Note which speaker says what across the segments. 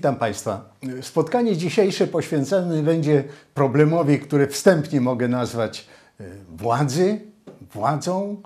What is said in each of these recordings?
Speaker 1: Witam Państwa. Spotkanie dzisiejsze poświęcone będzie problemowi, który wstępnie mogę nazwać e, władzy, władzą,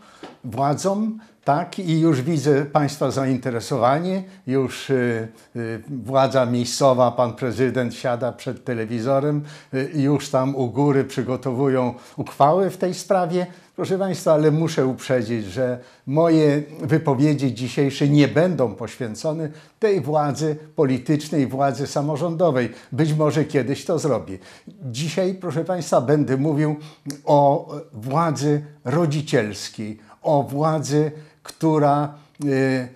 Speaker 1: władzą, tak, i już widzę Państwa zainteresowanie. Już y, y, władza miejscowa, pan prezydent siada przed telewizorem, y, już tam u góry przygotowują uchwały w tej sprawie. Proszę Państwa, ale muszę uprzedzić, że moje wypowiedzi dzisiejsze nie będą poświęcone tej władzy politycznej, władzy samorządowej. Być może kiedyś to zrobi. Dzisiaj, proszę Państwa, będę mówił o władzy rodzicielskiej, o władzy która y,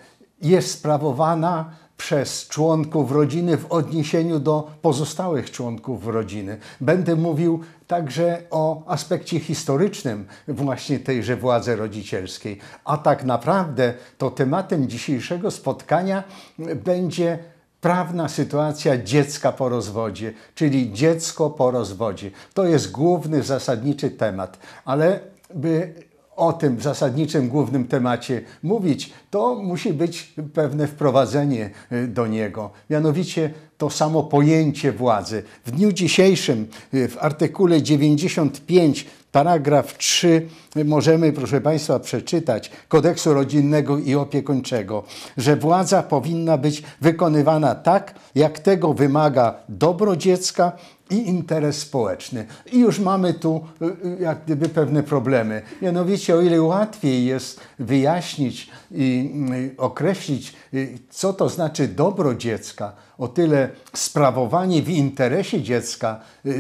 Speaker 1: jest sprawowana przez członków rodziny w odniesieniu do pozostałych członków rodziny. Będę mówił także o aspekcie historycznym właśnie tejże władzy rodzicielskiej. A tak naprawdę to tematem dzisiejszego spotkania będzie prawna sytuacja dziecka po rozwodzie, czyli dziecko po rozwodzie. To jest główny, zasadniczy temat, ale by o tym zasadniczym, głównym temacie mówić, to musi być pewne wprowadzenie y, do niego. Mianowicie to samo pojęcie władzy. W dniu dzisiejszym y, w artykule 95 paragraf 3 y, możemy, proszę Państwa, przeczytać kodeksu rodzinnego i opiekuńczego, że władza powinna być wykonywana tak, jak tego wymaga dobro dziecka i interes społeczny. I już mamy tu y, jak gdyby pewne problemy. Mianowicie, o ile łatwiej jest wyjaśnić i określić, co to znaczy dobro dziecka, o tyle sprawowanie w interesie dziecka y,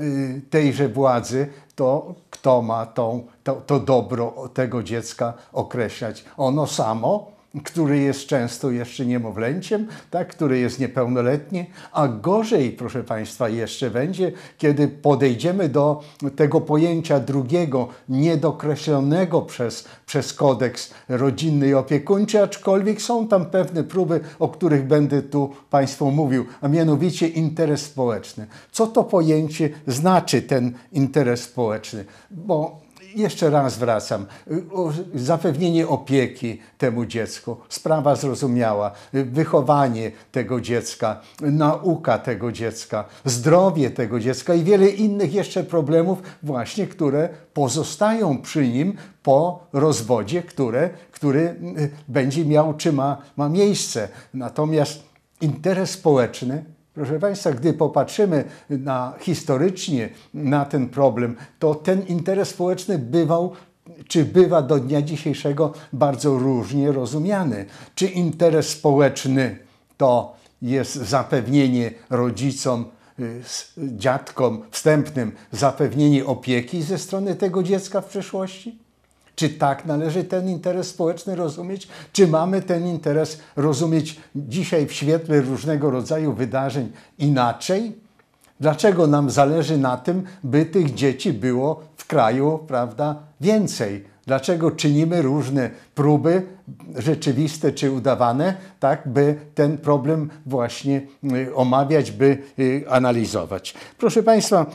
Speaker 1: y, tejże władzy, to kto ma tą, to, to dobro tego dziecka określać? Ono samo który jest często jeszcze niemowlęciem, tak, który jest niepełnoletni, a gorzej, proszę Państwa, jeszcze będzie, kiedy podejdziemy do tego pojęcia drugiego, niedokreślonego przez, przez kodeks rodzinny i opiekuńczy, aczkolwiek są tam pewne próby, o których będę tu Państwu mówił, a mianowicie interes społeczny. Co to pojęcie znaczy, ten interes społeczny? Bo jeszcze raz wracam, zapewnienie opieki temu dziecku, sprawa zrozumiała, wychowanie tego dziecka, nauka tego dziecka, zdrowie tego dziecka i wiele innych jeszcze problemów właśnie, które pozostają przy nim po rozwodzie, które, który y, będzie miał czy ma, ma miejsce. Natomiast interes społeczny Proszę Państwa, gdy popatrzymy na historycznie na ten problem, to ten interes społeczny bywał czy bywa do dnia dzisiejszego bardzo różnie rozumiany. Czy interes społeczny to jest zapewnienie rodzicom, y, dziadkom wstępnym, zapewnienie opieki ze strony tego dziecka w przyszłości? Czy tak należy ten interes społeczny rozumieć? Czy mamy ten interes rozumieć dzisiaj w świetle różnego rodzaju wydarzeń inaczej? Dlaczego nam zależy na tym, by tych dzieci było w kraju prawda, więcej? Dlaczego czynimy różne próby, rzeczywiste czy udawane, tak by ten problem właśnie y, omawiać, by y, analizować? Proszę Państwa,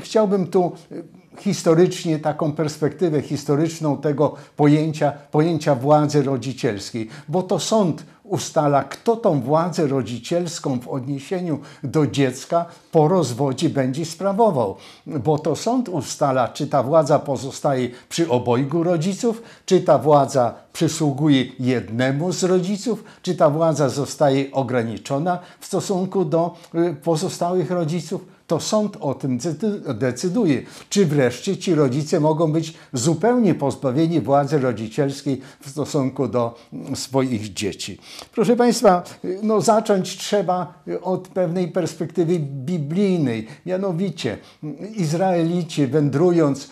Speaker 1: chciałbym tu y, historycznie taką perspektywę historyczną tego pojęcia, pojęcia władzy rodzicielskiej, bo to sąd ustala, kto tą władzę rodzicielską w odniesieniu do dziecka po rozwodzie będzie sprawował, bo to sąd ustala, czy ta władza pozostaje przy obojgu rodziców, czy ta władza przysługuje jednemu z rodziców, czy ta władza zostaje ograniczona w stosunku do y, pozostałych rodziców to sąd o tym decyduje. Czy wreszcie ci rodzice mogą być zupełnie pozbawieni władzy rodzicielskiej w stosunku do mm, swoich dzieci. Proszę Państwa, y, no zacząć trzeba y, od pewnej perspektywy biblijnej. Mianowicie mm, Izraelici wędrując y,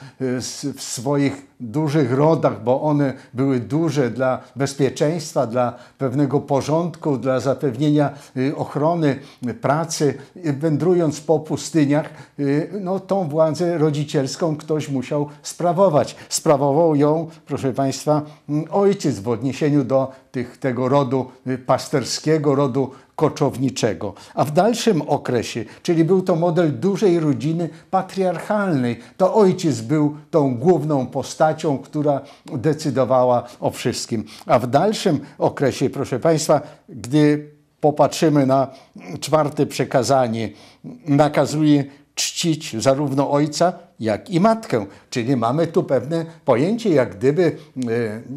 Speaker 1: w swoich dużych rodach, bo one były duże dla bezpieczeństwa, dla pewnego porządku, dla zapewnienia ochrony pracy, wędrując po pustyni, pustyniach, y, no, tą władzę rodzicielską ktoś musiał sprawować. Sprawował ją, proszę Państwa, mm, ojciec w odniesieniu do tych, tego rodu y, pasterskiego, rodu koczowniczego. A w dalszym okresie, czyli był to model dużej rodziny patriarchalnej, to ojciec był tą główną postacią, która decydowała o wszystkim. A w dalszym okresie, proszę Państwa, gdy popatrzymy na czwarte przekazanie, nakazuje czcić zarówno ojca, jak i matkę. Czyli mamy tu pewne pojęcie, jak gdyby e,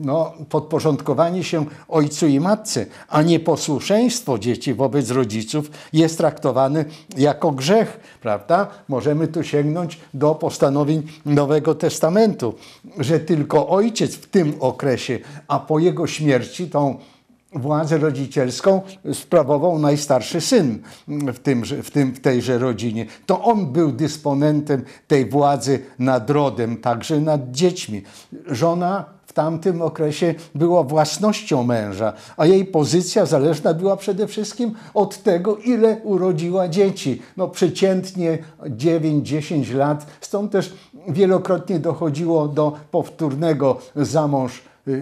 Speaker 1: no, podporządkowanie się ojcu i matce, a nieposłuszeństwo dzieci wobec rodziców jest traktowane jako grzech, prawda? Możemy tu sięgnąć do postanowień Nowego Testamentu, że tylko ojciec w tym okresie, a po jego śmierci tą władzę rodzicielską sprawował najstarszy syn w, tymże, w, tym, w tejże rodzinie. To on był dysponentem tej władzy nad rodem, także nad dziećmi. Żona w tamtym okresie była własnością męża, a jej pozycja zależna była przede wszystkim od tego, ile urodziła dzieci. No przeciętnie 9-10 lat, stąd też wielokrotnie dochodziło do powtórnego zamąż Y, y,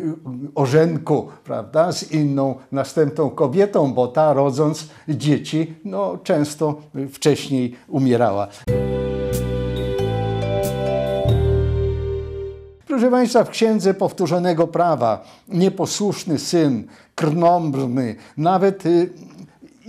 Speaker 1: orzenku, prawda, z inną następną kobietą, bo ta rodząc dzieci, no często wcześniej umierała. Proszę Państwa, w księdze powtórzonego prawa nieposłuszny syn, krnąbrny, nawet y,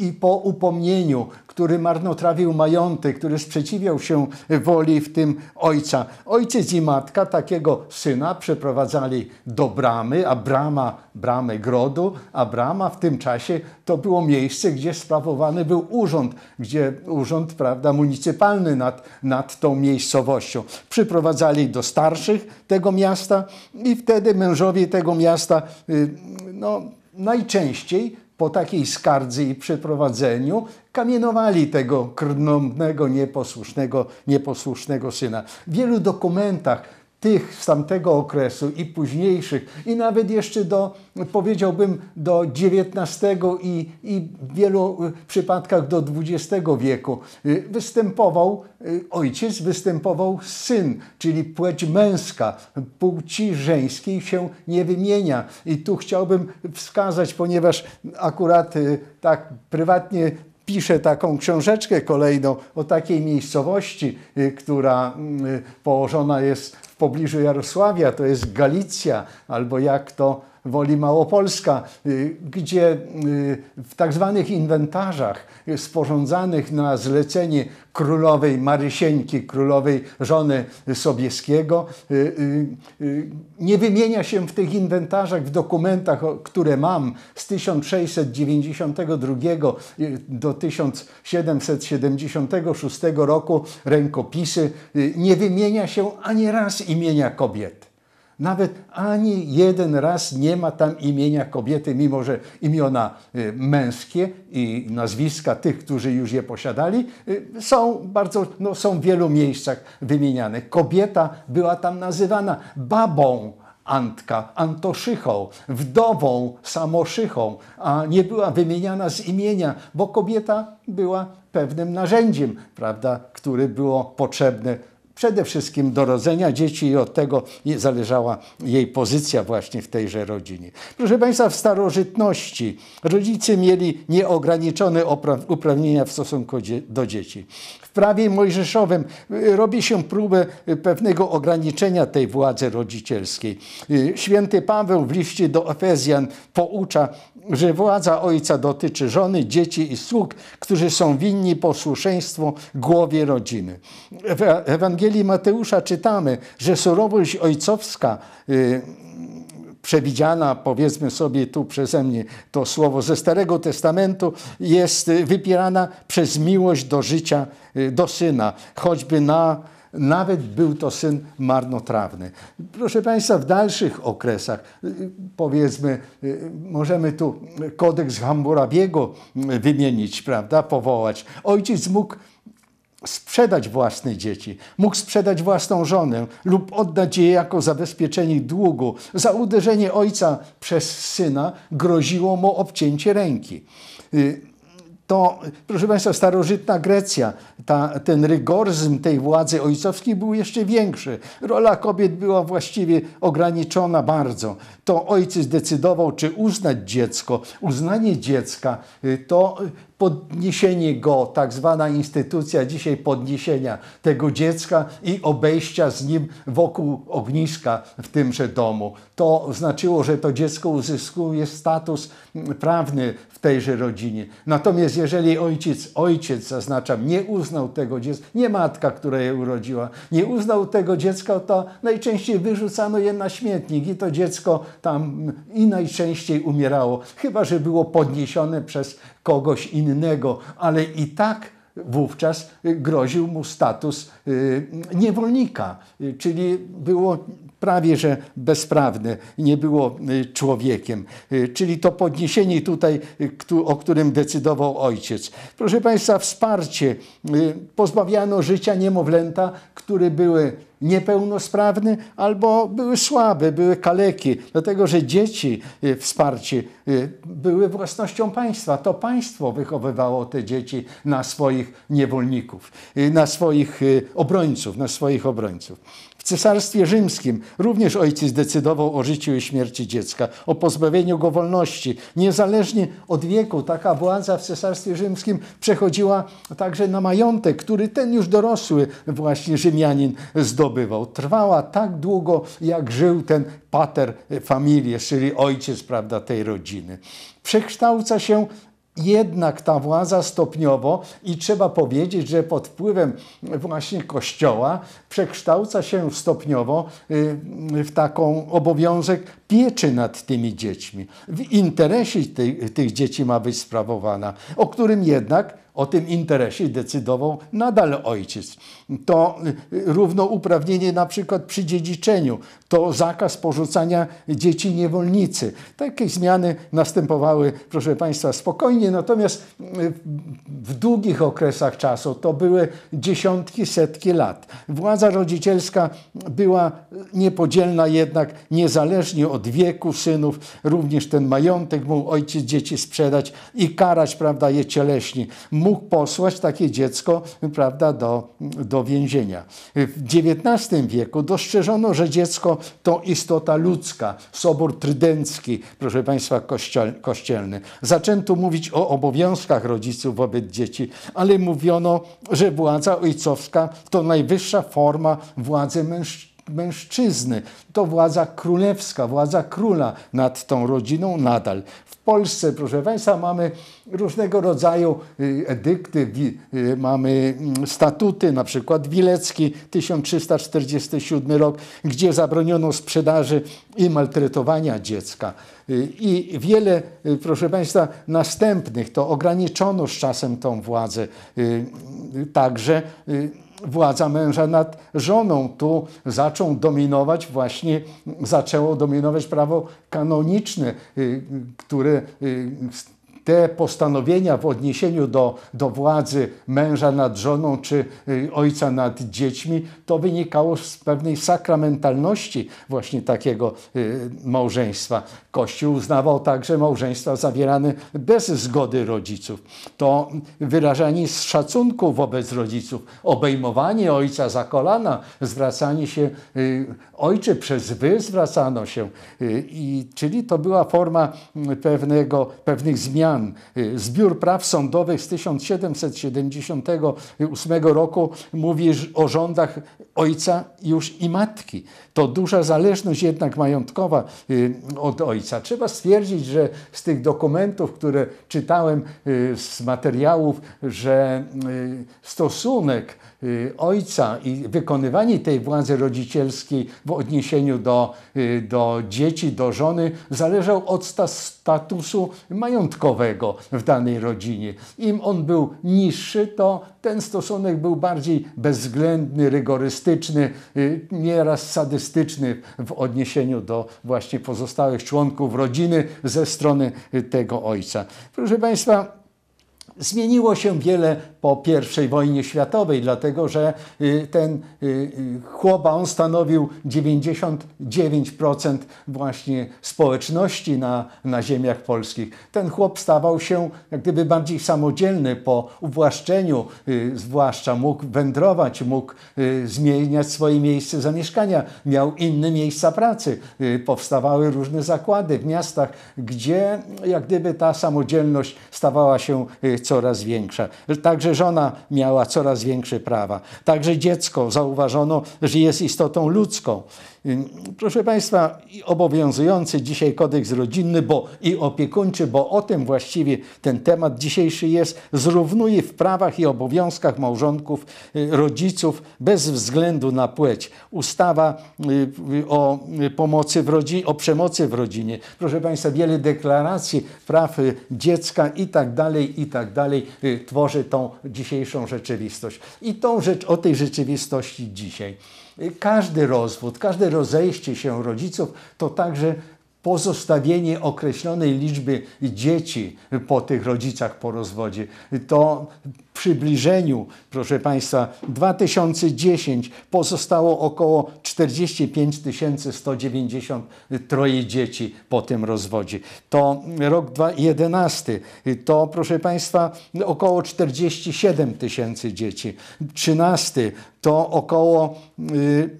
Speaker 1: i po upomnieniu, który marnotrawił majątek, który sprzeciwiał się woli, w tym ojca. Ojciec i matka takiego syna przeprowadzali do bramy, a brama, bramy grodu, a brama w tym czasie to było miejsce, gdzie sprawowany był urząd, gdzie urząd, prawda, municypalny nad, nad tą miejscowością. Przyprowadzali do starszych tego miasta i wtedy mężowie tego miasta, y, no, najczęściej po takiej skardze i przeprowadzeniu kamienowali tego krnąbnego, nieposłusznego, nieposłusznego syna. W wielu dokumentach tych z tamtego okresu i późniejszych, i nawet jeszcze do, powiedziałbym, do XIX i, i w wielu y, przypadkach do XX wieku, y, występował y, ojciec, występował syn, czyli płeć męska. Płci żeńskiej się nie wymienia. I tu chciałbym wskazać, ponieważ akurat tak prywatnie piszę taką książeczkę kolejną o takiej miejscowości, która mm, położona jest pobliżu Jarosławia, to jest Galicja, albo jak to woli Małopolska, y, gdzie y, w tak zwanych inwentarzach sporządzanych na zlecenie królowej Marysieńki, królowej żony Sobieskiego, y, nie wymienia się w tych inwentarzach, w dokumentach, które mam z 1692 do 1776 roku rękopisy, nie wymienia się ani raz imienia kobiet. Nawet ani jeden raz nie ma tam imienia kobiety, mimo że imiona y, męskie i nazwiska tych, którzy już je posiadali, y, są bardzo, no, są w wielu miejscach wymieniane. Kobieta była tam nazywana babą, Antka Antoszychą, wdową Samoszychą, a nie była wymieniana z imienia, bo kobieta była pewnym narzędziem, prawda, które było potrzebne przede wszystkim do rodzenia dzieci i od tego zależała jej pozycja właśnie w tejże rodzinie. Proszę Państwa, w starożytności rodzice mieli nieograniczone uprawnienia w stosunku do dzieci. W prawie mojżeszowym y, robi się próbę y, pewnego ograniczenia tej władzy rodzicielskiej. Y, święty Paweł w liście do Efezjan poucza że władza ojca dotyczy żony, dzieci i sług, którzy są winni posłuszeństwu głowie rodziny. W Ewangelii Mateusza czytamy, że surowość ojcowska y, przewidziana, powiedzmy sobie tu przeze mnie to słowo ze Starego Testamentu, jest y, wypierana przez miłość do życia, y, do syna, choćby na nawet był to syn marnotrawny. Proszę Państwa, w dalszych okresach, y, powiedzmy, y, możemy tu kodeks Hamburabiego y, wymienić, prawda, powołać. Ojciec mógł sprzedać własne dzieci, mógł sprzedać własną żonę lub oddać je jako zabezpieczenie długu. Za uderzenie ojca przez syna groziło mu obcięcie ręki to, proszę Państwa, starożytna Grecja, ta, ten rygoryzm tej władzy ojcowskiej był jeszcze większy. Rola kobiet była właściwie ograniczona bardzo. To ojciec decydował, czy uznać dziecko. Uznanie dziecka y, to podniesienie go, tak zwana instytucja dzisiaj podniesienia tego dziecka i obejścia z nim wokół ogniska w tymże domu. To znaczyło, że to dziecko uzyskuje status prawny w tejże rodzinie. Natomiast jeżeli ojciec, ojciec zaznaczam, nie uznał tego dziecka, nie matka, która je urodziła, nie uznał tego dziecka, to najczęściej wyrzucano je na śmietnik i to dziecko tam i najczęściej umierało, chyba że było podniesione przez kogoś innego, ale i tak wówczas groził mu status y, niewolnika, czyli było prawie że bezprawny, nie było y, człowiekiem. Y, czyli to podniesienie tutaj, o którym decydował ojciec. Proszę Państwa, wsparcie. Pozbawiano życia niemowlęta, które były niepełnosprawny albo były słabe, były kaleki, dlatego że dzieci y, wsparci y, były własnością państwa. To państwo wychowywało te dzieci na swoich niewolników, y, na swoich obrońców, na swoich obrońców cesarstwie rzymskim również ojciec decydował o życiu i śmierci dziecka, o pozbawieniu go wolności. Niezależnie od wieku taka władza w cesarstwie rzymskim przechodziła także na majątek, który ten już dorosły właśnie Rzymianin zdobywał. Trwała tak długo, jak żył ten pater familias, czyli ojciec prawda, tej rodziny. Przekształca się jednak ta władza stopniowo i trzeba powiedzieć, że pod wpływem właśnie Kościoła przekształca się stopniowo y, w taką obowiązek pieczy nad tymi dziećmi. W interesie tych, tych dzieci ma być sprawowana, o którym jednak o tym interesie decydował nadal ojciec. To y, równouprawnienie na przykład przy dziedziczeniu, to zakaz porzucania dzieci niewolnicy. Takie zmiany następowały, proszę Państwa, spokojnie, natomiast y, w długich okresach czasu to były dziesiątki, setki lat. Władza rodzicielska była niepodzielna jednak, niezależnie od wieku synów, również ten majątek mógł ojciec dzieci sprzedać i karać, prawda, je cieleśnie mógł posłać takie dziecko prawda, do, do więzienia. W XIX wieku dostrzeżono, że dziecko to istota ludzka. Sobór Trydencki, proszę Państwa, kościel, kościelny. Zaczęto mówić o obowiązkach rodziców wobec dzieci, ale mówiono, że władza ojcowska to najwyższa forma władzy mężczyzn mężczyzny. To władza królewska, władza króla nad tą rodziną nadal. Polsce, proszę Państwa, mamy różnego rodzaju y, edykty, y, mamy mm, statuty, na przykład Wilecki 1347 rok, gdzie zabroniono sprzedaży i maltretowania dziecka. Y, I wiele, proszę Państwa, następnych to ograniczono z czasem tą władzę. Także władza męża nad żoną. Tu zaczął dominować właśnie, zaczęło dominować prawo kanoniczne, y, które y, te postanowienia w odniesieniu do, do władzy męża nad żoną czy y, ojca nad dziećmi, to wynikało z pewnej sakramentalności właśnie takiego y, małżeństwa. Kościół uznawał także małżeństwa zawierane bez zgody rodziców. To wyrażanie szacunku wobec rodziców, obejmowanie ojca za kolana, zwracanie się y, ojcze przez wy zwracano się. I, czyli to była forma mm, pewnego, pewnych zmian zmian. Y, Zbiór praw sądowych z 1778 roku mówi o rządach ojca już i matki. To duża zależność jednak majątkowa y, od ojca. Trzeba stwierdzić, że z tych dokumentów, które czytałem y, z materiałów, że stosunek Y, ojca i wykonywanie tej władzy rodzicielskiej w odniesieniu do, y, do dzieci, do żony, zależał od statusu majątkowego w danej rodzinie. Im on był niższy, to ten stosunek był bardziej bezwzględny, rygorystyczny, y, nieraz sadystyczny w odniesieniu do właśnie pozostałych członków rodziny ze strony tego ojca. Proszę Państwa, Zmieniło się wiele po I wojnie światowej, dlatego że y, ten y, y, chłopa on stanowił 99% właśnie społeczności na, na ziemiach polskich. Ten chłop stawał się jak gdyby bardziej samodzielny po uwłaszczeniu, zwłaszcza mógł wędrować, mógł zmieniać swoje miejsce zamieszkania, miał inne miejsca pracy, powstawały różne zakłady w miastach, gdzie jak gdyby ta samodzielność stawała się coraz większa. Także Także żona miała coraz większe prawa. Także dziecko zauważono, że jest istotą ludzką Proszę Państwa, obowiązujący dzisiaj kodeks rodzinny bo i opiekuńczy, bo o tym właściwie ten temat dzisiejszy jest, zrównuje w prawach i obowiązkach małżonków, y, rodziców bez względu na płeć. Ustawa y, y, o pomocy w rodzinie, o przemocy w rodzinie. Proszę Państwa, wiele deklaracji praw dziecka i tak dalej, i tak dalej tworzy tą dzisiejszą rzeczywistość. I tą rzecz, o tej rzeczywistości dzisiaj. Każdy rozwód, każde rozejście się rodziców to także pozostawienie określonej liczby dzieci po tych rodzicach po rozwodzie. To przybliżeniu, proszę Państwa, 2010 pozostało około 45 193 dzieci po tym rozwodzie. To rok 2011 to, proszę Państwa, około 47 tysięcy dzieci. 13 to około... Yy,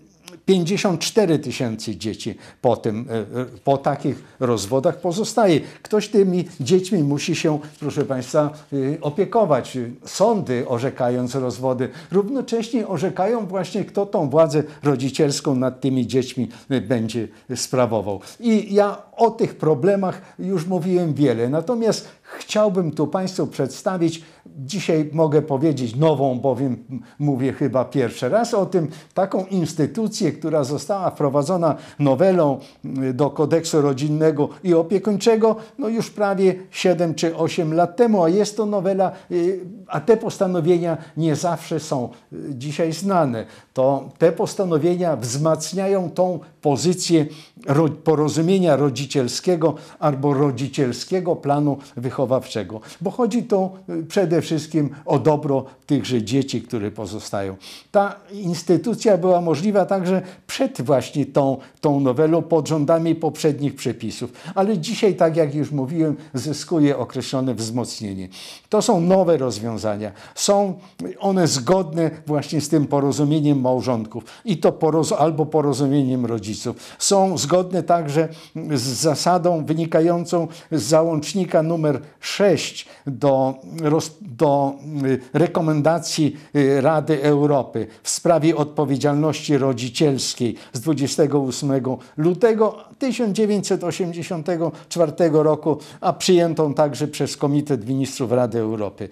Speaker 1: 54 tysięcy dzieci po, tym, e, e, po takich rozwodach pozostaje. Ktoś tymi dziećmi musi się, proszę Państwa, e, opiekować. Sądy orzekając rozwody równocześnie orzekają właśnie, kto tą władzę rodzicielską nad tymi dziećmi będzie sprawował. I ja o tych problemach już mówiłem wiele. Natomiast chciałbym tu Państwu przedstawić. Dzisiaj mogę powiedzieć nową, bowiem mówię chyba pierwszy raz o tym, taką instytucję, która została wprowadzona nowelą y, do kodeksu rodzinnego i opiekuńczego no już prawie 7 czy 8 lat temu, a jest to nowela, y, a te postanowienia nie zawsze są y, dzisiaj znane. To te postanowienia wzmacniają tą pozycję porozumienia rodzicielskiego albo rodzicielskiego planu wychowania wychowawczego, bo chodzi tu y, przede wszystkim o dobro tychże dzieci, które pozostają. Ta instytucja była możliwa także przed właśnie tą, tą nowelą pod rządami poprzednich przepisów, ale dzisiaj, tak jak już mówiłem, zyskuje określone wzmocnienie. To są nowe rozwiązania. Są one zgodne właśnie z tym porozumieniem małżonków i to poroz albo porozumieniem rodziców. Są zgodne także z zasadą wynikającą z załącznika numer 6 do, do y, rekomendacji y, Rady Europy w sprawie odpowiedzialności rodzicielskiej z 28 lutego 1984 roku, a przyjętą także przez Komitet Ministrów Rady Europy.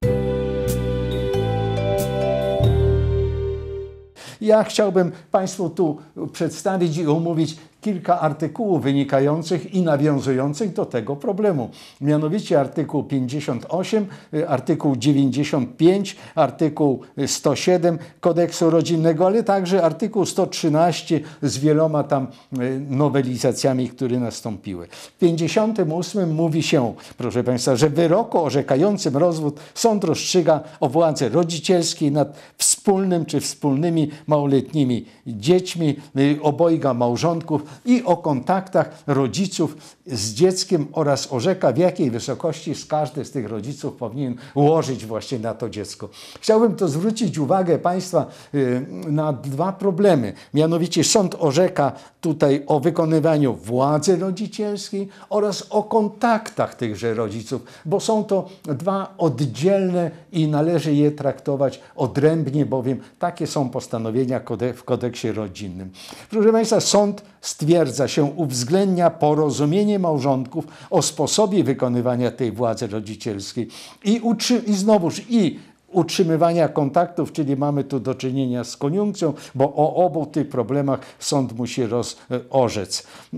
Speaker 1: Ja chciałbym Państwu tu przedstawić i omówić kilka artykułów wynikających i nawiązujących do tego problemu. Mianowicie artykuł 58, y, artykuł 95, artykuł 107 kodeksu rodzinnego, ale także artykuł 113 z wieloma tam y, nowelizacjami, które nastąpiły. W 58 mówi się, proszę Państwa, że wyroku orzekającym rozwód sąd rozstrzyga o władzy rodzicielskiej nad wspólnym czy wspólnymi małoletnimi dziećmi y, obojga małżonków i o kontaktach rodziców z dzieckiem oraz orzeka, w jakiej wysokości z każdy z tych rodziców powinien łożyć właśnie na to dziecko. Chciałbym to zwrócić uwagę Państwa y, na dwa problemy. Mianowicie sąd orzeka tutaj o wykonywaniu władzy rodzicielskiej oraz o kontaktach tychże rodziców, bo są to dwa oddzielne i należy je traktować odrębnie, bowiem takie są postanowienia w kodeksie rodzinnym. Proszę Państwa, sąd stwierdza się, uwzględnia porozumienie małżonków, o sposobie wykonywania tej władzy rodzicielskiej i, uczy, i znowuż i utrzymywania kontaktów, czyli mamy tu do czynienia z koniunkcją, bo o obu tych problemach sąd musi rozorzec. E,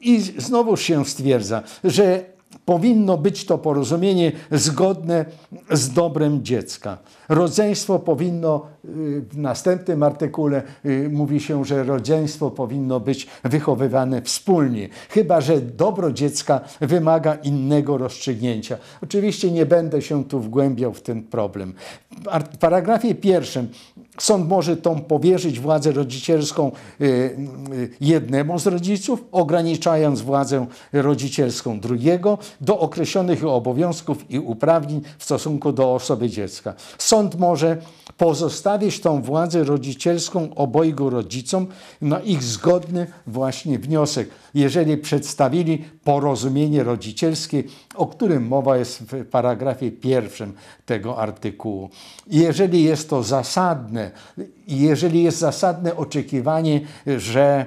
Speaker 1: I znowuż się stwierdza, że powinno być to porozumienie zgodne z dobrem dziecka. Rodzeństwo powinno w następnym artykule y, mówi się, że rodzeństwo powinno być wychowywane wspólnie, chyba że dobro dziecka wymaga innego rozstrzygnięcia. Oczywiście nie będę się tu wgłębiał w ten problem. W paragrafie pierwszym Sąd może tą powierzyć władzę rodzicielską y, y, jednemu z rodziców, ograniczając władzę rodzicielską drugiego do określonych obowiązków i uprawnień w stosunku do osoby dziecka. Sąd może pozostawić tą władzę rodzicielską obojgu rodzicom na no ich zgodny właśnie wniosek, jeżeli przedstawili porozumienie rodzicielskie, o którym mowa jest w paragrafie pierwszym tego artykułu. Jeżeli jest to zasadne, jeżeli jest zasadne oczekiwanie, że e,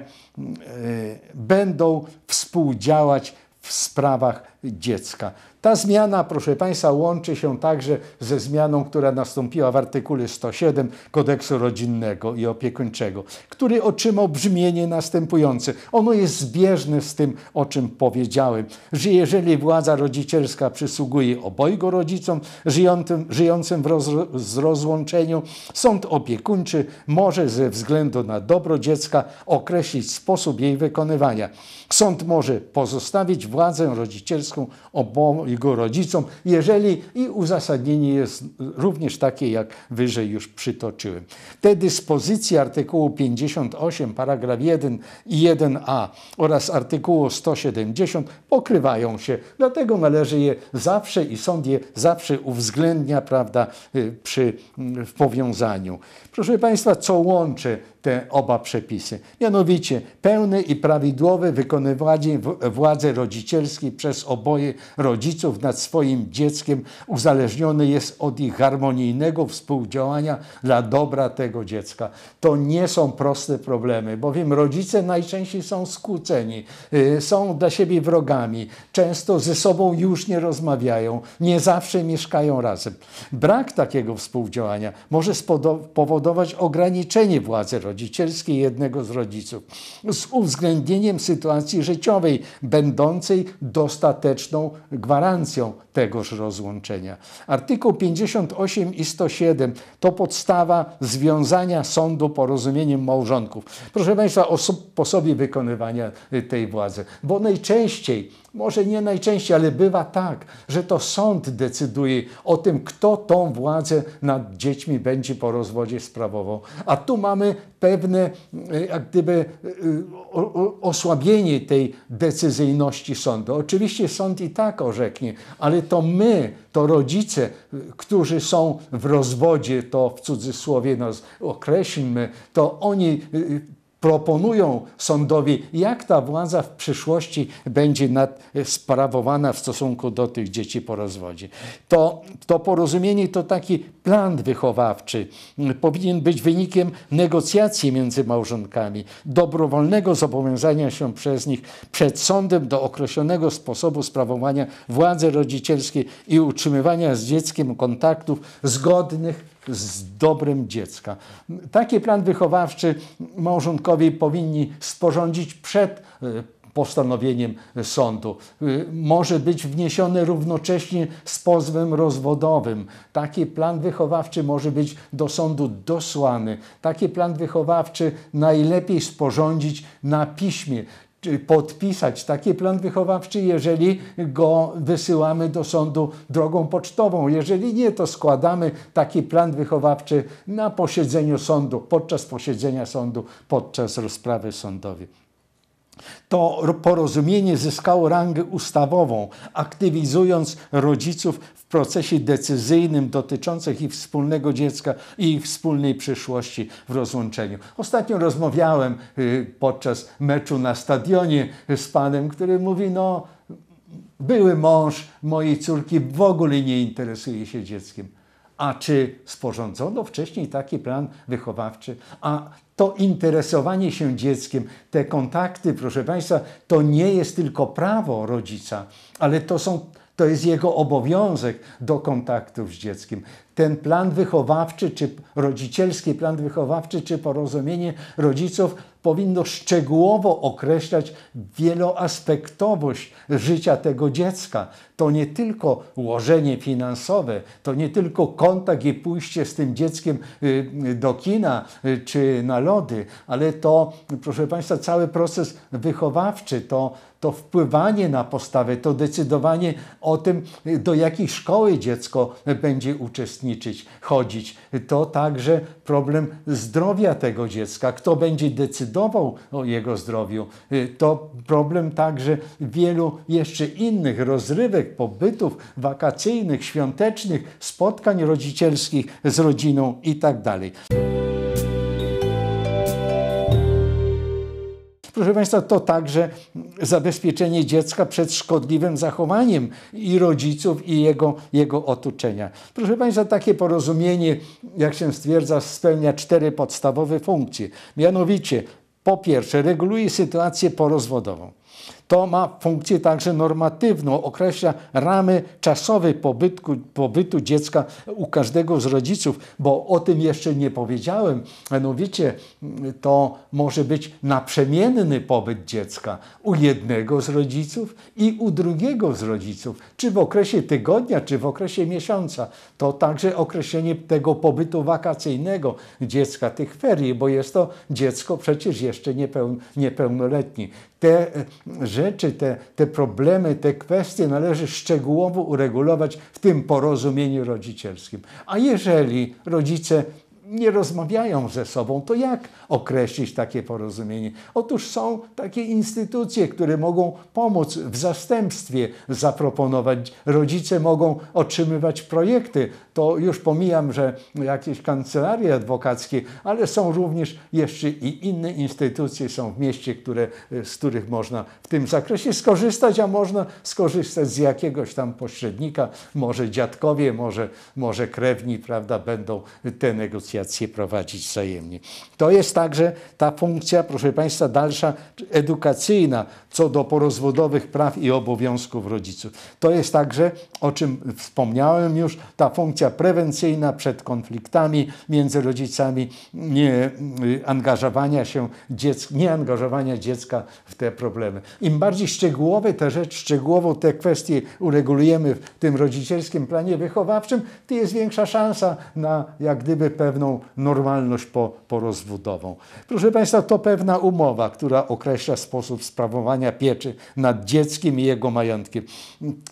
Speaker 1: będą współdziałać w sprawach dziecka. Ta zmiana, proszę Państwa, łączy się także ze zmianą, która nastąpiła w artykule 107 kodeksu rodzinnego i opiekuńczego, który otrzymał brzmienie następujące. Ono jest zbieżne z tym, o czym powiedziałem, że jeżeli władza rodzicielska przysługuje obojgu rodzicom żyjącym, żyjącym w roz, rozłączeniu, sąd opiekuńczy może ze względu na dobro dziecka określić sposób jej wykonywania. Sąd może pozostawić władzę rodzicielską rodzicielską jego rodzicom, jeżeli i uzasadnienie jest również takie, jak wyżej już przytoczyłem. Te dyspozycje artykułu 58, paragraf 1 i 1a oraz artykułu 170 pokrywają się, dlatego należy je zawsze i sąd je zawsze uwzględnia, prawda, y, przy, y, w powiązaniu. Proszę Państwa, co łączy te oba przepisy. Mianowicie pełne i prawidłowe wykonywanie władzy rodzicielskiej przez oboje rodziców nad swoim dzieckiem uzależnione jest od ich harmonijnego współdziałania dla dobra tego dziecka. To nie są proste problemy, bowiem rodzice najczęściej są skłóceni, y, są dla siebie wrogami, często ze sobą już nie rozmawiają, nie zawsze mieszkają razem. Brak takiego współdziałania może spowodować ograniczenie władzy rodzicielskiej rodzicielskiej jednego z rodziców, z uwzględnieniem sytuacji życiowej, będącej dostateczną gwarancją tegoż rozłączenia. Artykuł 58 i 107 to podstawa związania sądu porozumieniem małżonków. Proszę Państwa, o sposobie wykonywania y, tej władzy, bo najczęściej może nie najczęściej, ale bywa tak, że to sąd decyduje o tym, kto tą władzę nad dziećmi będzie po rozwodzie sprawował. A tu mamy pewne, e, jak gdyby, e, osłabienie tej decyzyjności sądu. Oczywiście sąd i tak orzeknie, ale to my, to rodzice, e, którzy są w rozwodzie, to w cudzysłowie nas no, określmy, to oni proponują sądowi, jak ta władza w przyszłości będzie nad, e, sprawowana w stosunku do tych dzieci po rozwodzie. To, to porozumienie to taki plan wychowawczy. Mm, powinien być wynikiem negocjacji między małżonkami, dobrowolnego zobowiązania się przez nich przed sądem do określonego sposobu sprawowania władzy rodzicielskiej i utrzymywania z dzieckiem kontaktów zgodnych z dobrem dziecka. Taki plan wychowawczy małżonkowie powinni sporządzić przed e, postanowieniem sądu. E, może być wniesiony równocześnie z pozwem rozwodowym. Taki plan wychowawczy może być do sądu dosłany. Taki plan wychowawczy najlepiej sporządzić na piśmie czy podpisać taki plan wychowawczy, jeżeli go wysyłamy do sądu drogą pocztową. Jeżeli nie, to składamy taki plan wychowawczy na posiedzeniu sądu, podczas posiedzenia sądu, podczas rozprawy sądowej. To porozumienie zyskało rangę ustawową, aktywizując rodziców w procesie decyzyjnym dotyczącym ich wspólnego dziecka i ich wspólnej przyszłości w rozłączeniu. Ostatnio rozmawiałem y, podczas meczu na stadionie y, z panem, który mówi: No, były mąż mojej córki w ogóle nie interesuje się dzieckiem. A czy sporządzono wcześniej taki plan wychowawczy? A to interesowanie się dzieckiem, te kontakty, proszę Państwa, to nie jest tylko prawo rodzica, ale to są to jest jego obowiązek do kontaktów z dzieckiem. Ten plan wychowawczy, czy rodzicielski plan wychowawczy, czy porozumienie rodziców powinno szczegółowo określać wieloaspektowość życia tego dziecka. To nie tylko łożenie finansowe, to nie tylko kontakt i pójście z tym dzieckiem y, do kina y, czy na lody, ale to, proszę Państwa, cały proces wychowawczy, to to wpływanie na postawy, to decydowanie o tym, do jakiej szkoły dziecko będzie uczestniczyć, chodzić. To także problem zdrowia tego dziecka, kto będzie decydował o jego zdrowiu. To problem także wielu jeszcze innych rozrywek, pobytów wakacyjnych, świątecznych, spotkań rodzicielskich z rodziną itd. Tak Proszę Państwa, to także zabezpieczenie dziecka przed szkodliwym zachowaniem i rodziców, i jego, jego otoczenia. Proszę Państwa, takie porozumienie, jak się stwierdza, spełnia cztery podstawowe funkcje. Mianowicie, po pierwsze, reguluje sytuację porozwodową. To ma funkcję także normatywną, określa ramy czasowe pobytku, pobytu dziecka u każdego z rodziców, bo o tym jeszcze nie powiedziałem. Mianowicie to może być naprzemienny pobyt dziecka u jednego z rodziców i u drugiego z rodziców, czy w okresie tygodnia, czy w okresie miesiąca. To także określenie tego pobytu wakacyjnego dziecka, tych ferii, bo jest to dziecko przecież jeszcze niepełnoletnie te e, rzeczy, te, te problemy, te kwestie należy szczegółowo uregulować w tym porozumieniu rodzicielskim. A jeżeli rodzice nie rozmawiają ze sobą, to jak określić takie porozumienie? Otóż są takie instytucje, które mogą pomóc w zastępstwie zaproponować. Rodzice mogą otrzymywać projekty. To już pomijam, że jakieś kancelarie adwokackie, ale są również jeszcze i inne instytucje są w mieście, które, y, z których można w tym zakresie skorzystać, a można skorzystać z jakiegoś tam pośrednika. Może dziadkowie, może, może krewni, prawda, będą te negocjacje negocjacje prowadzić wzajemnie. To jest także ta funkcja, proszę Państwa, dalsza edukacyjna co do porozwodowych praw i obowiązków rodziców. To jest także, o czym wspomniałem już, ta funkcja prewencyjna przed konfliktami między rodzicami, nie angażowania się dziecka, nie angażowania dziecka w te problemy. Im bardziej szczegółowe te rzeczy, szczegółowo te kwestie uregulujemy w tym rodzicielskim planie wychowawczym, to jest większa szansa na jak gdyby pewną pewną normalność po, porozwódową. Proszę Państwa, to pewna umowa, która określa sposób sprawowania pieczy nad dzieckiem i jego majątkiem,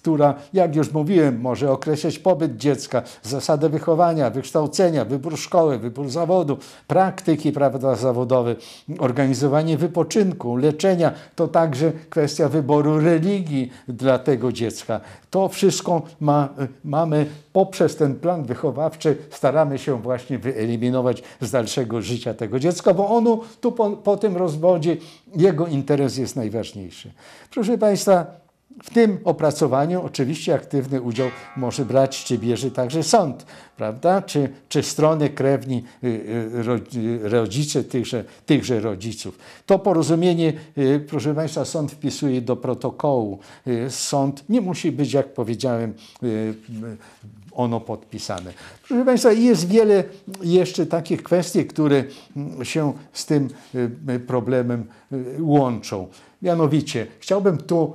Speaker 1: która, jak już mówiłem, może określać pobyt dziecka, zasadę wychowania, wykształcenia, wybór szkoły, wybór zawodu, praktyki prawda, zawodowe, organizowanie wypoczynku, leczenia. To także kwestia wyboru religii dla tego dziecka. To wszystko ma, y, mamy poprzez ten plan wychowawczy staramy się właśnie wy, wyeliminować z dalszego życia tego dziecka, bo ono tu po, po tym rozwodzie, jego interes jest najważniejszy. Proszę Państwa, w tym opracowaniu oczywiście aktywny udział może brać czy bierze także sąd, prawda? Czy, czy strony krewni, y, y, y, rodzice tychże, tychże rodziców. To porozumienie, proszę Państwa, sąd wpisuje do protokołu. Sąd nie musi być, jak powiedziałem, ono podpisane. Proszę Państwa, jest wiele jeszcze takich kwestii, które mm, się z tym y, y, problemem y, łączą. Mianowicie, chciałbym tu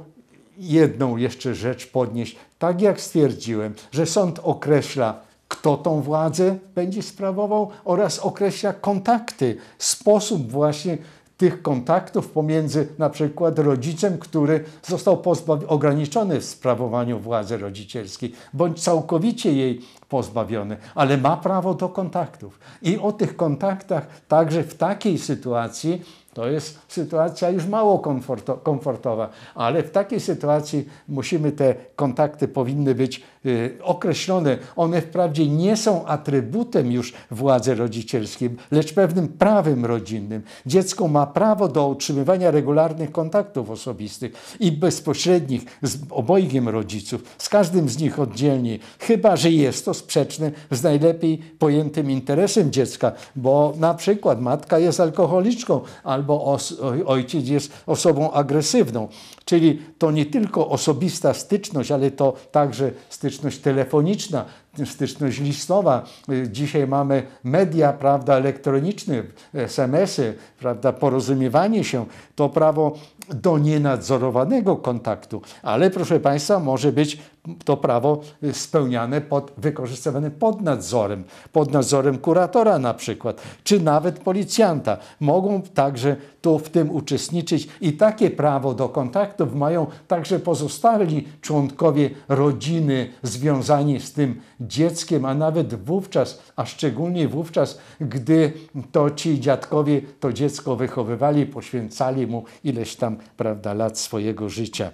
Speaker 1: jedną jeszcze rzecz podnieść. Tak jak stwierdziłem, że sąd określa kto tą władzę będzie sprawował oraz określa kontakty, sposób właśnie tych kontaktów pomiędzy na przykład rodzicem, który został ograniczony w sprawowaniu władzy rodzicielskiej, bądź całkowicie jej pozbawiony, ale ma prawo do kontaktów. I o tych kontaktach także w takiej sytuacji to jest sytuacja już mało komforto, komfortowa, ale w takiej sytuacji musimy te kontakty powinny być Y, określone, one wprawdzie nie są atrybutem już władzy rodzicielskiej, lecz pewnym prawem rodzinnym. Dziecko ma prawo do utrzymywania regularnych kontaktów osobistych i bezpośrednich z obojgiem rodziców, z każdym z nich oddzielnie, chyba że jest to sprzeczne z najlepiej pojętym interesem dziecka, bo na przykład matka jest alkoholiczką albo ojciec jest osobą agresywną. Czyli to nie tylko osobista styczność, ale to także styczność telefoniczna, styczność listowa. Y, dzisiaj mamy media, prawda, elektroniczne, y, SMS-y, prawda, porozumiewanie się. To prawo do nienadzorowanego kontaktu, ale proszę Państwa, może być to prawo y, spełniane, pod, wykorzystywane pod nadzorem, pod nadzorem kuratora na przykład, czy nawet policjanta. Mogą także tu w tym uczestniczyć i takie prawo do kontaktów mają także pozostali członkowie rodziny związani z tym dzieckiem, a nawet wówczas, a szczególnie wówczas, gdy to ci dziadkowie to dziecko wychowywali, poświęcali mu ileś tam, prawda, lat swojego życia.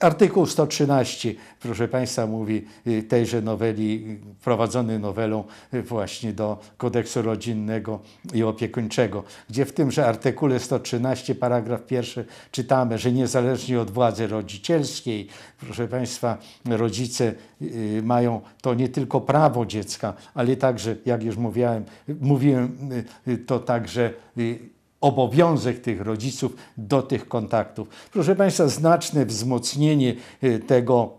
Speaker 1: Artykuł 113, proszę Państwa, mówi y, tejże noweli, wprowadzony y, nowelą y, właśnie do kodeksu rodzinnego i opiekuńczego, gdzie w tymże artykule 113, paragraf pierwszy czytamy, że niezależnie od władzy rodzicielskiej, proszę Państwa, rodzice mają to nie tylko prawo dziecka, ale także, jak już mówiłem, mówiłem to także obowiązek tych rodziców do tych kontaktów. Proszę Państwa, znaczne wzmocnienie y, tego,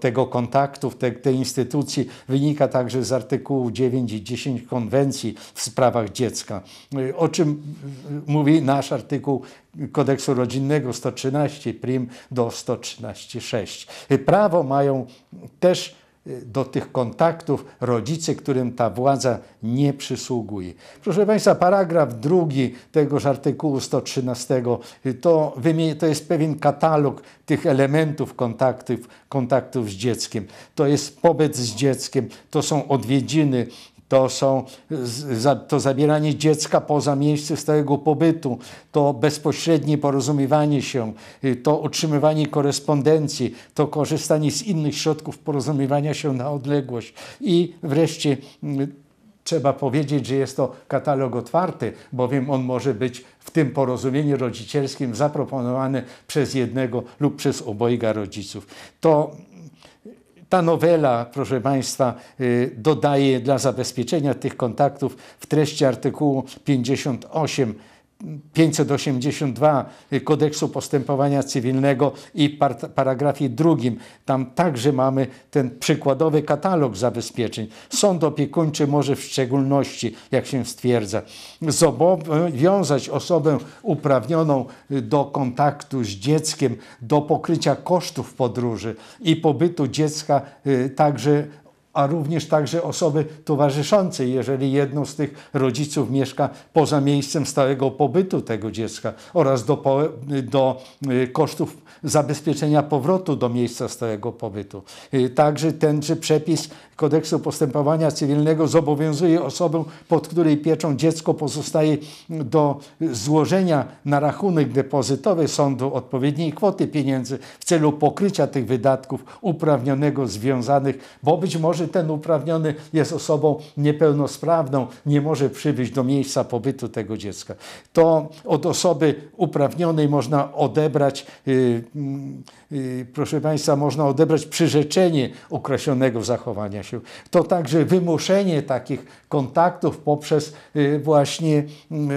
Speaker 1: tego kontaktów, te, tej instytucji wynika także z artykułu 9 i 10 konwencji w sprawach dziecka, y, o czym y, mówi nasz artykuł kodeksu rodzinnego 113 prim do 113.6. Prawo mają też do tych kontaktów rodzice, którym ta władza nie przysługuje. Proszę Państwa, paragraf drugi tegoż artykułu 113 y, to, to jest pewien katalog tych elementów kontaktów, kontaktów z dzieckiem. To jest pobyt z dzieckiem, to są odwiedziny to, są, to zabieranie dziecka poza miejsce stałego pobytu, to bezpośrednie porozumiewanie się, y, to otrzymywanie korespondencji, to korzystanie z innych środków porozumiewania się na odległość i wreszcie y, Trzeba powiedzieć, że jest to katalog otwarty, bowiem on może być w tym porozumieniu rodzicielskim zaproponowany przez jednego lub przez obojga rodziców. To ta nowela, proszę Państwa, y, dodaje dla zabezpieczenia tych kontaktów w treści artykułu 58 582 Kodeksu Postępowania Cywilnego i paragrafie drugim. Tam także mamy ten przykładowy katalog zabezpieczeń. Sąd opiekuńczy może w szczególności, jak się stwierdza, zobowiązać osobę uprawnioną do kontaktu z dzieckiem, do pokrycia kosztów podróży i pobytu dziecka y, także a również także osoby towarzyszące, jeżeli jedno z tych rodziców mieszka poza miejscem stałego pobytu tego dziecka oraz do, po, do y, kosztów zabezpieczenia powrotu do miejsca stałego pobytu. Y, także tenże przepis kodeksu postępowania cywilnego zobowiązuje osobę, pod której pieczą dziecko pozostaje do złożenia na rachunek depozytowy sądu odpowiedniej kwoty pieniędzy w celu pokrycia tych wydatków uprawnionego związanych, bo być może że ten uprawniony jest osobą niepełnosprawną, nie może przybyć do miejsca pobytu tego dziecka. To od osoby uprawnionej można odebrać, yy, yy, proszę Państwa, można odebrać przyrzeczenie określonego zachowania się. To także wymuszenie takich kontaktów poprzez yy, właśnie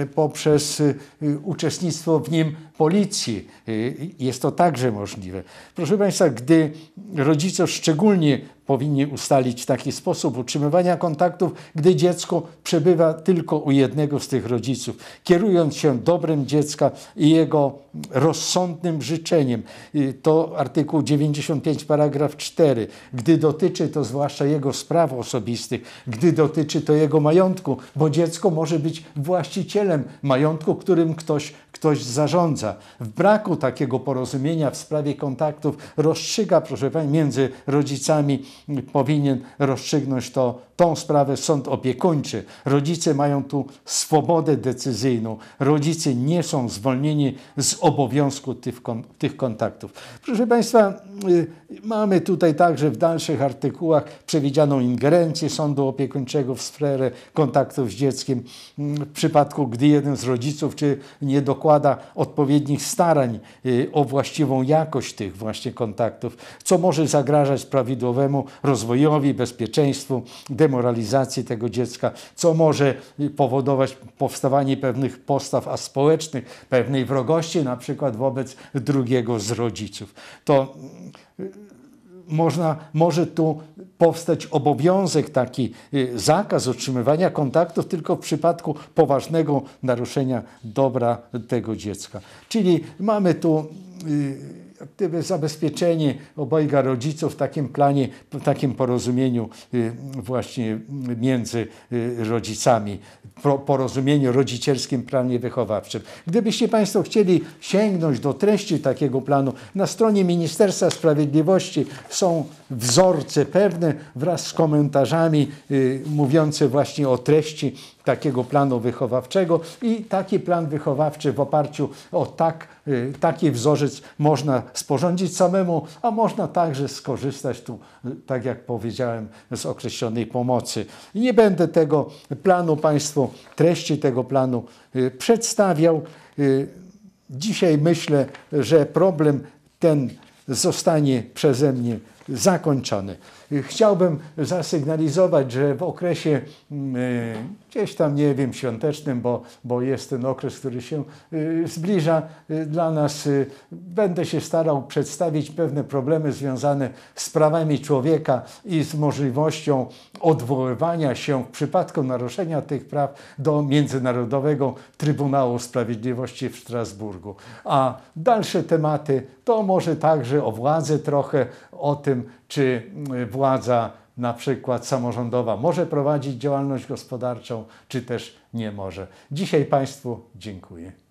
Speaker 1: y, poprzez y, y, uczestnictwo w nim policji. Y, jest to także możliwe. Proszę Państwa, gdy rodzice szczególnie powinni ustalić taki sposób utrzymywania kontaktów, gdy dziecko przebywa tylko u jednego z tych rodziców, kierując się dobrem dziecka i jego rozsądnym życzeniem. Y, to artykuł 95, paragraf 4. Gdy dotyczy to zwłaszcza jego spraw osobistych, gdy dotyczy to jego majątku, bo dziecko może być właścicielem majątku, którym ktoś ktoś zarządza. W braku takiego porozumienia w sprawie kontaktów rozstrzyga, proszę państwa, między rodzicami powinien rozstrzygnąć to, tą sprawę sąd opiekuńczy. Rodzice mają tu swobodę decyzyjną. Rodzice nie są zwolnieni z obowiązku tych, tych kontaktów. Proszę Państwa, y, mamy tutaj także w dalszych artykułach przewidzianą ingerencję sądu opiekuńczego w sferę kontaktów z dzieckiem mm, w przypadku, gdy jeden z rodziców czy niedokładnie nakłada odpowiednich starań y, o właściwą jakość tych właśnie kontaktów, co może zagrażać prawidłowemu rozwojowi, bezpieczeństwu, demoralizacji tego dziecka, co może y, powodować powstawanie pewnych postaw aspołecznych, pewnej wrogości na przykład wobec drugiego z rodziców. To y, można, może tu powstać obowiązek, taki y, zakaz utrzymywania kontaktów tylko w przypadku poważnego naruszenia dobra tego dziecka. Czyli mamy tu y, gdyby zabezpieczenie obojga rodziców w takim planie, w takim porozumieniu y, właśnie między y, rodzicami, porozumieniu rodzicielskim planie wychowawczym. Gdybyście Państwo chcieli sięgnąć do treści takiego planu, na stronie Ministerstwa Sprawiedliwości są wzorce pewne wraz z komentarzami y, mówiące właśnie o treści takiego planu wychowawczego i taki plan wychowawczy w oparciu o tak, y, taki wzorzec można sporządzić samemu, a można także skorzystać tu, y, tak jak powiedziałem, z określonej pomocy. nie będę tego planu Państwu, treści tego planu y, przedstawiał. Y, dzisiaj myślę, że problem ten zostanie przeze mnie zakończony. Chciałbym zasygnalizować, że w okresie mm, e, gdzieś tam, nie wiem, świątecznym, bo, bo jest ten okres, który się e, zbliża e, dla nas, będę się starał przedstawić pewne problemy związane z prawami człowieka i z możliwością odwoływania się w przypadku naruszenia tych praw do Międzynarodowego Trybunału Sprawiedliwości w Strasburgu. A dalsze tematy to może także o władzy trochę, o tym, czy e, władza na przykład samorządowa może prowadzić działalność gospodarczą, czy też nie może. Dzisiaj Państwu dziękuję.